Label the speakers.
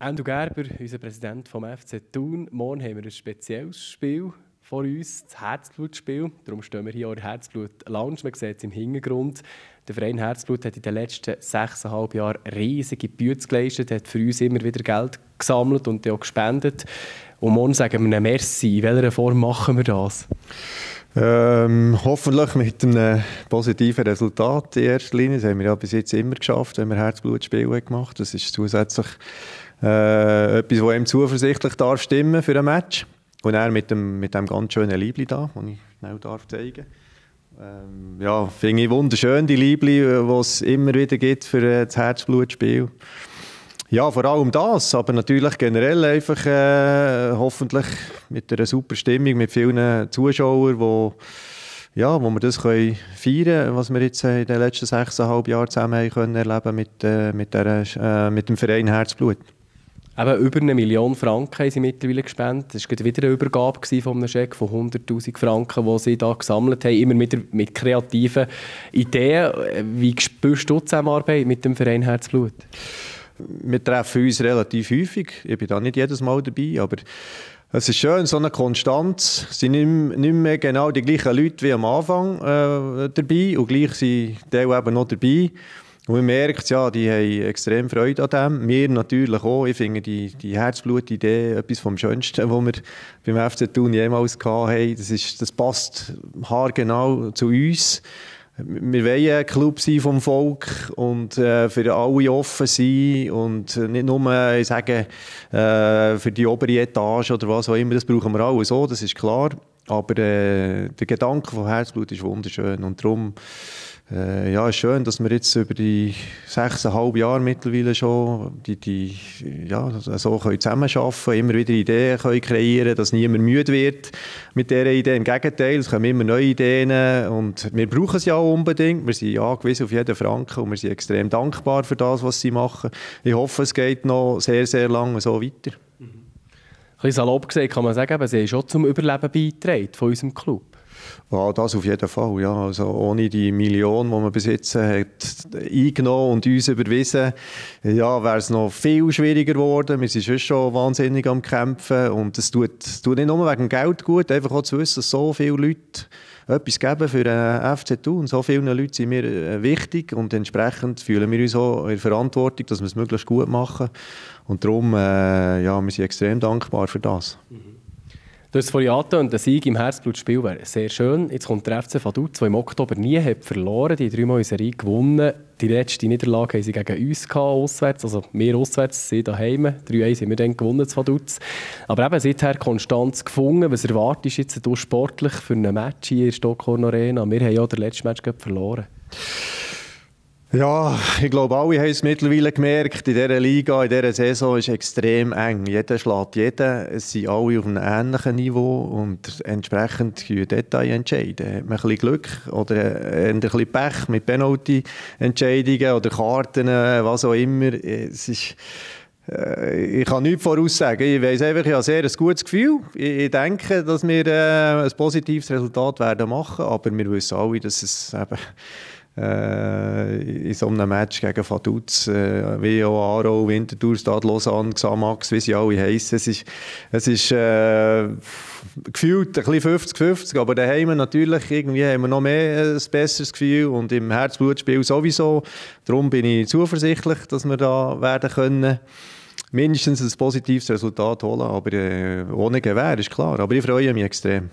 Speaker 1: Andrew Gerber, unser Präsident vom FC Thun. Morgen haben wir ein spezielles Spiel vor uns, das Herzblutspiel. Darum stehen wir hier an der Herzblut-Lounge. Man sieht es im Hintergrund. Der Verein Herzblut hat in den letzten sechseinhalb Jahren riesige Büte geleistet, hat für uns immer wieder Geld gesammelt und auch gespendet. Und morgen sagen wir Merci. In welcher Form machen wir das?
Speaker 2: Ähm, hoffentlich mit einem positiven Resultat in erster Linie. Das haben wir ja bis jetzt immer geschafft, wenn wir Herzblutspiel gemacht haben. Das ist zusätzlich äh, etwas, das einem zuversichtlich darf stimmen für ein Match. Und er mit dem, mit dem ganz schönen Liebli da, das ich schnell darf zeigen ähm, Ja, finde ich wunderschön, die Liebli, die äh, es immer wieder gibt für äh, das Herzblutspiel. Ja, vor allem das, aber natürlich generell einfach äh, hoffentlich mit einer super Stimmung, mit vielen Zuschauern, wo, ja, wo wir das können feiern können, was wir jetzt in den letzten sechseinhalb Jahren zusammen haben können erleben mit, äh, mit, der, äh, mit dem Verein Herzblut. Eben über eine Million Franken haben sie mittlerweile gespendet. Es war wieder eine Übergabe von einem Scheck von
Speaker 1: 100'000 Franken, die sie da gesammelt haben, immer mit, mit kreativen Ideen. Wie
Speaker 2: spürst du die Zusammenarbeit mit dem Verein Herzblut? Wir treffen uns relativ häufig. Ich bin da nicht jedes Mal dabei, aber es ist schön, so eine Konstanz. Es sind nicht mehr genau die gleichen Leute wie am Anfang äh, dabei und gleich sind die eben noch dabei. Und man merkt, ja, die haben extrem Freude an dem. Wir natürlich auch. Ich finde die, die Herzblut-Idee etwas vom Schönsten, was wir beim FC Thun jemals hatten. Das, ist, das passt haargenau zu uns wir wollen ein Club sein vom Volk und äh, für alle offen sein und nicht nur äh, sagen, äh, für die obere Etage oder was auch immer, das brauchen wir alle so, das ist klar. Aber äh, der Gedanke von Herzblut ist wunderschön und darum äh, ja, ist schön, dass wir jetzt über die sechseinhalb Jahre mittlerweile schon die, die, ja, so können zusammenarbeiten immer wieder Ideen können kreieren dass niemand müde wird mit dieser Idee. Im Gegenteil, es kommen immer neue Ideen und wir brauchen sie ja unbedingt. Wir sind angewiesen auf jeden Franken und wir sind extrem dankbar für das, was sie machen. Ich hoffe, es geht noch sehr, sehr lange so weiter bisschen salopp gesehen kann man sagen, sie haben schon zum Überleben beigetragen von unserem Club. Ja, das auf jeden Fall. Ja. Also ohne die Million, die man besitzen äh, hat, eingenommen und uns überwiesen, ja, wäre es noch viel schwieriger geworden. Wir sind schon wahnsinnig am Kämpfen. Und es tut, tut nicht nur wegen Geld gut, einfach auch zu wissen, dass so viele Leute etwas geben für den FC Thun. So vielen Leuten sind wir äh, wichtig und entsprechend fühlen wir uns auch in der Verantwortung, dass wir es möglichst gut machen. Und darum, äh, ja, wir sind extrem dankbar für das. Mhm.
Speaker 1: Du hast vorhin angetönt, ein Sieg im Herzblutspiel wäre sehr schön. Jetzt kommt der FC Vaduz, der im Oktober nie hat verloren die dreimal in Serie gewonnen die letzte Niederlage haben sie gegen uns gehabt, auswärts. Also wir auswärts, sie daheim. 3-1 haben wir dann gewonnen, zwei Dutz. Aber eben seither Konstanz gefunden. Was erwartest du jetzt sportlich für ein Match hier in der Stockholm Arena? Wir haben ja den letzten Match verloren.
Speaker 2: Ja, ich glaube, alle haben es mittlerweile gemerkt. In dieser Liga, in dieser Saison ist es extrem eng. Jeder schlägt jeden. Es sind alle auf einem ähnlichen Niveau und entsprechend können Details entscheiden. Hat man ein bisschen Glück oder ein bisschen Pech mit Penalty-Entscheidungen oder Karten, was auch immer. Es ist äh, ich kann nichts voraussagen. Ich weiß einfach, ich habe sehr ein gutes Gefühl. Ich, denke, dass wir äh, ein positives Resultat machen werden aber wir wissen alle, dass es eben äh, in so einem Match gegen Faduz, äh, WO, Aro, Winterthur, Stade Lausanne, Xamax, wie sie alle heissen. Es ist, es ist äh, gefühlt ein bisschen 50-50, aber daheim natürlich irgendwie haben wir noch mehr äh, ein besseres Gefühl und im Herzblutspiel sowieso. Darum bin ich zuversichtlich, dass wir da werden können mindestens ein positives Resultat holen, aber äh, ohne Gewehr, ist klar. Aber ich freue mich extrem.